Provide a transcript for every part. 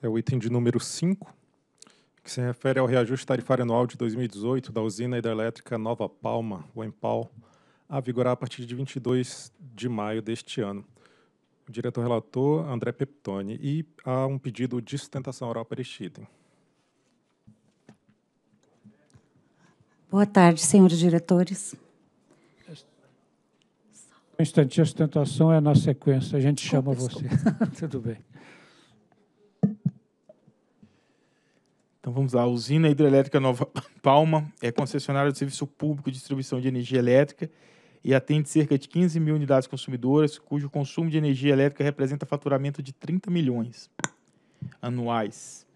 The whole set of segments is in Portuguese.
é o item de número 5, que se refere ao reajuste tarifário anual de 2018 da usina hidrelétrica Nova Palma, o EMPAL, a vigorar a partir de 22 de maio deste ano. O diretor relator, André Peptoni, e há um pedido de sustentação oral para este item. Boa tarde, senhores diretores. Um instante, a sustentação é na sequência, a gente chama você. Tudo bem. Então vamos lá, a usina hidrelétrica Nova Palma é concessionária do serviço público de distribuição de energia elétrica e atende cerca de 15 mil unidades consumidoras, cujo consumo de energia elétrica representa faturamento de 30 milhões anuais.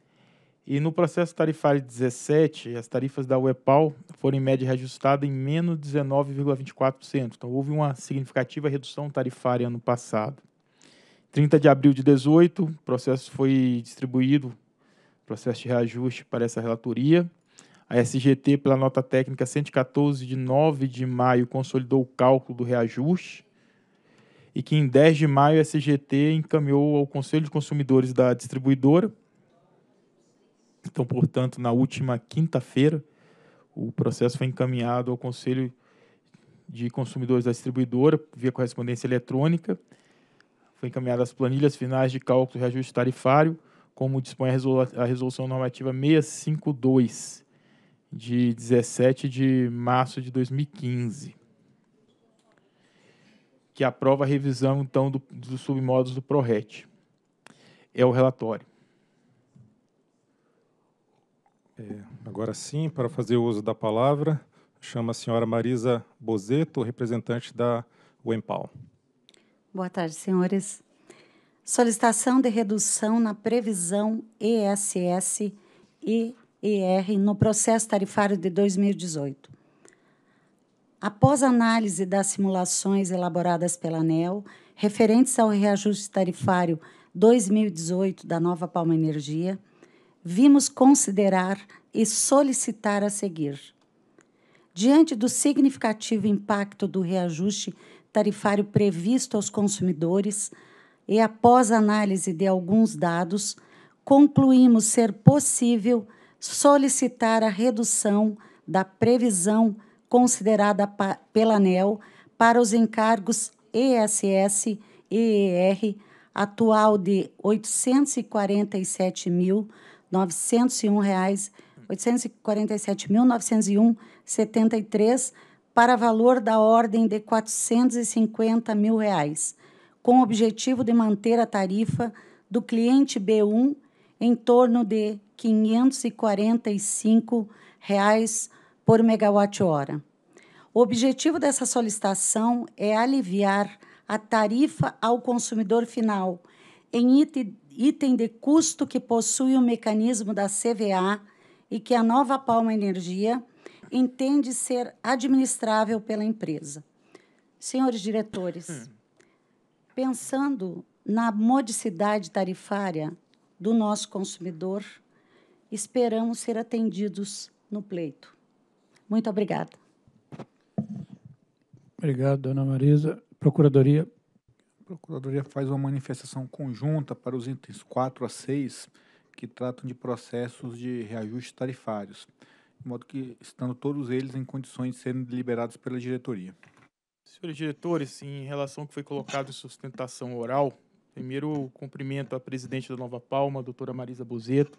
E no processo tarifário 17, as tarifas da UEPAL foram em média reajustadas em menos 19,24%. Então houve uma significativa redução tarifária ano passado. 30 de abril de 18, o processo foi distribuído processo de reajuste para essa relatoria. A SGT, pela nota técnica 114 de 9 de maio, consolidou o cálculo do reajuste e que em 10 de maio a SGT encaminhou ao Conselho de Consumidores da distribuidora. Então, portanto, na última quinta-feira, o processo foi encaminhado ao Conselho de Consumidores da distribuidora via correspondência eletrônica. Foi encaminhado as planilhas finais de cálculo e reajuste tarifário como dispõe a resolução normativa 652 de 17 de março de 2015, que aprova a revisão então do, dos submodos do ProRet. É o relatório. É, agora sim, para fazer o uso da palavra, chama a senhora Marisa Bozeto, representante da UEMPAL. Boa tarde, senhores. Solicitação de redução na previsão ESS e ER no processo tarifário de 2018. Após análise das simulações elaboradas pela ANEL, referentes ao reajuste tarifário 2018 da Nova Palma Energia, vimos considerar e solicitar a seguir. Diante do significativo impacto do reajuste tarifário previsto aos consumidores, e, após análise de alguns dados, concluímos ser possível solicitar a redução da previsão considerada pela ANEL para os encargos ESS e EER, atual de R$ 847.901,73 para valor da ordem de R$ 450.000. reais, com o objetivo de manter a tarifa do cliente B1 em torno de R$ 545 reais por megawatt-hora. O objetivo dessa solicitação é aliviar a tarifa ao consumidor final em item, de custo que possui o mecanismo da CVA e que a Nova Palma Energia entende ser administrável pela empresa. Senhores diretores. Hum pensando na modicidade tarifária do nosso consumidor, esperamos ser atendidos no pleito. Muito obrigada. Obrigado, dona Marisa. Procuradoria. A Procuradoria faz uma manifestação conjunta para os itens 4 a 6, que tratam de processos de reajuste tarifários, de modo que estando todos eles em condições de serem deliberados pela diretoria. Senhores diretores, em relação ao que foi colocado em sustentação oral, primeiro cumprimento a presidente da Nova Palma, a doutora Marisa Buzeto,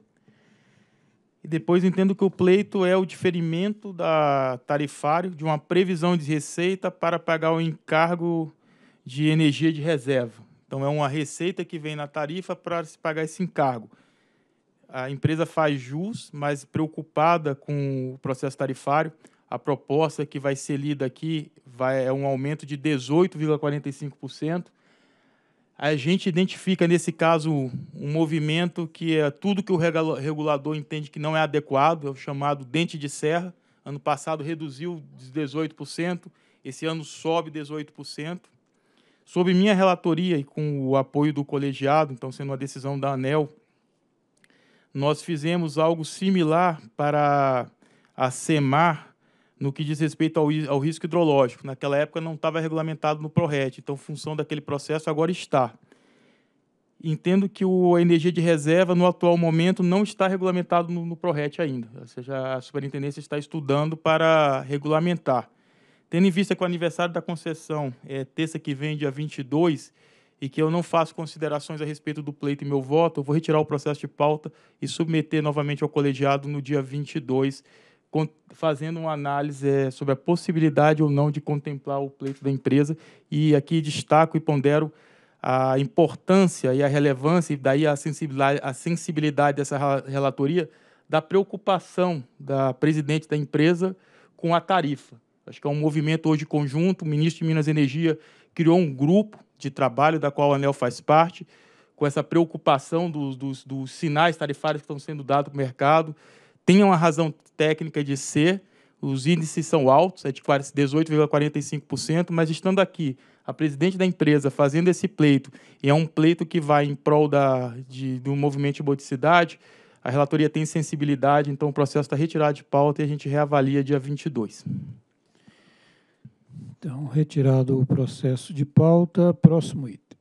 e depois entendo que o pleito é o diferimento da tarifário de uma previsão de receita para pagar o encargo de energia de reserva. Então é uma receita que vem na tarifa para se pagar esse encargo. A empresa faz jus, mas preocupada com o processo tarifário, a proposta que vai ser lida aqui vai, é um aumento de 18,45%. A gente identifica, nesse caso, um movimento que é tudo que o regulador entende que não é adequado, é o chamado dente de serra. Ano passado reduziu 18%, esse ano sobe 18%. Sob minha relatoria e com o apoio do colegiado, então sendo uma decisão da ANEL, nós fizemos algo similar para a SEMAR, no que diz respeito ao, ao risco hidrológico. Naquela época não estava regulamentado no PRORET, então, função daquele processo agora está. Entendo que o, a energia de reserva, no atual momento, não está regulamentado no, no PRORET ainda. Ou seja, a superintendência está estudando para regulamentar. Tendo em vista que o aniversário da concessão é terça que vem, dia 22, e que eu não faço considerações a respeito do pleito e meu voto, eu vou retirar o processo de pauta e submeter novamente ao colegiado no dia 22 fazendo uma análise eh, sobre a possibilidade ou não de contemplar o pleito da empresa. E aqui destaco e pondero a importância e a relevância, e daí a sensibilidade, a sensibilidade dessa relatoria, da preocupação da presidente da empresa com a tarifa. Acho que é um movimento hoje conjunto. O ministro de Minas e Energia criou um grupo de trabalho, da qual a ANEL faz parte, com essa preocupação dos, dos, dos sinais tarifários que estão sendo dados para o mercado tem uma razão técnica de ser, os índices são altos, é de 18,45%, mas estando aqui a presidente da empresa fazendo esse pleito, e é um pleito que vai em prol da, de, do movimento de boticidade, a relatoria tem sensibilidade, então o processo está retirado de pauta e a gente reavalia dia 22. Então, retirado o processo de pauta, próximo item.